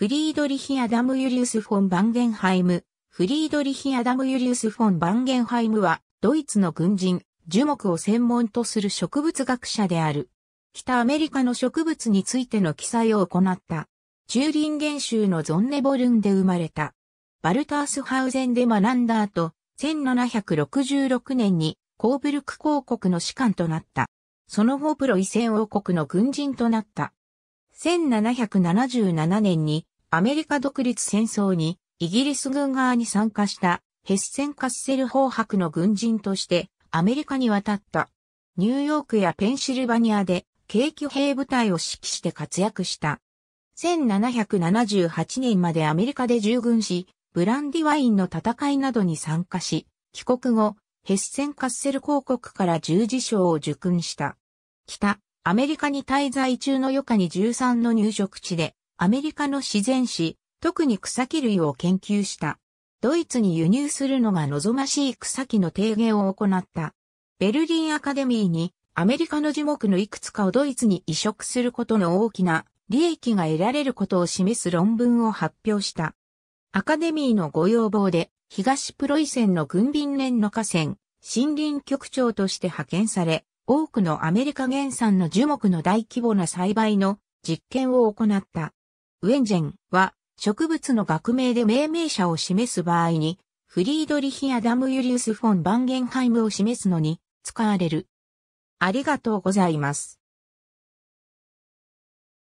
フリードリヒ・アダム・ユリウス・フォン・バンゲンハイム。フリードリヒ・アダム・ユリウス・フォン・バンゲンハイムは、ドイツの軍人、樹木を専門とする植物学者である。北アメリカの植物についての記載を行った。チューリンゲン州のゾンネボルンで生まれた。バルタースハウゼンで学んだ後、1766年にコーブルク公国の士官となった。その後プロイセン王国の軍人となった。1777年にアメリカ独立戦争にイギリス軍側に参加したヘッセン・カッセル法白の軍人としてアメリカに渡った。ニューヨークやペンシルバニアで軽気兵部隊を指揮して活躍した。1778年までアメリカで従軍し、ブランディワインの戦いなどに参加し、帰国後、ヘッセン・カッセル公国から十字章を受勲した。北、アメリカに滞在中の余暇に13の入植地で、アメリカの自然史、特に草木類を研究した。ドイツに輸入するのが望ましい草木の提言を行った。ベルリンアカデミーにアメリカの樹木のいくつかをドイツに移植することの大きな利益が得られることを示す論文を発表した。アカデミーのご要望で東プロイセンの軍備連の河川森林局長として派遣され、多くのアメリカ原産の樹木の大規模な栽培の実験を行った。ウェンジェンは植物の学名で命名者を示す場合に、フリードリヒ・アダム・ユリウス・フォン・バンゲンハイムを示すのに使われる。ありがとうございます。